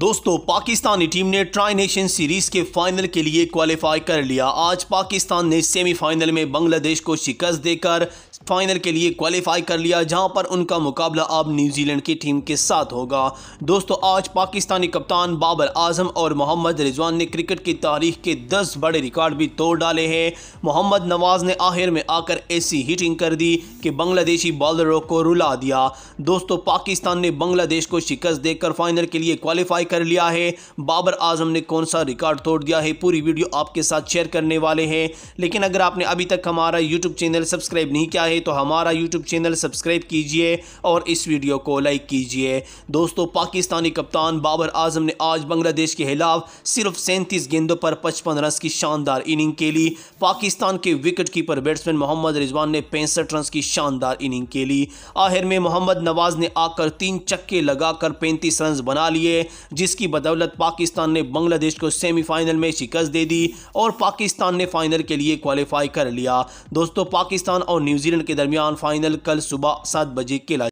दोस्तों पाकिस्तानी टीम ने tri nation series के फाइनल के लिए क्वालिफाई कर लिया आज पाकिस्तान ने सेमीफाइनल में बांग्लादेश को शिकस्त देकर फाइनल के लिए क्वालिफाई कर लिया जहां पर उनका मुकाबला अब न्यूजीलैंड की टीम के साथ होगा दोस्तों आज पाकिस्तानी कप्तान बाबर आजम और मोहम्मद रिजवान ने क्रिकेट की तारीख के 10 बड़े रिकॉर्ड भी तोड़ डाले हैं मोहम्मद नवाज ने आखिर में आकर ऐसी हिटिंग कर दी कि बांग्लादेशी बॉलरों को रुला दिया दोस्तों पाकिस्तान ने बांग्लादेश को शिकस्त देकर फाइनल के लिए क्वालिफाई कर लिया है बाबर आजम ने कौन सा रिकॉर्ड तोड़ दिया है पूरी वीडियो आपके साथ शेयर करने वाले हैं लेकिन अगर आपने अभी तक हमारा यूट्यूब चैनल सब्सक्राइब नहीं किया है तो हमारा यूट्यूब चैनल सब्सक्राइब कीजिए और इस वीडियो को लाइक कीजिए दोस्तों पाकिस्तानी कप्तान बाबर आजम ने आज बांग्लादेश के खिलाफ सिर्फ सैंतीस गेंदों पर पचपन रन की शानदार इनिंग लिए पाकिस्तान के wicket keeper batsman Mohammad Rizwan ने पैंसठ रन की शानदार इनिंग लिए आखिर में मोहम्मद नवाज ने आकर तीन चक्के लगाकर पैंतीस रन बना लिए जिसकी बदौलत पाकिस्तान ने बांग्लादेश को सेमीफाइनल में शिकस्त दे दी और पाकिस्तान ने फाइनल के लिए क्वालिफाई कर लिया दोस्तों पाकिस्तान और न्यूजीलैंड न्यूजीलैंड के दरमियान फाइनल कल सुबह सात बजे खेला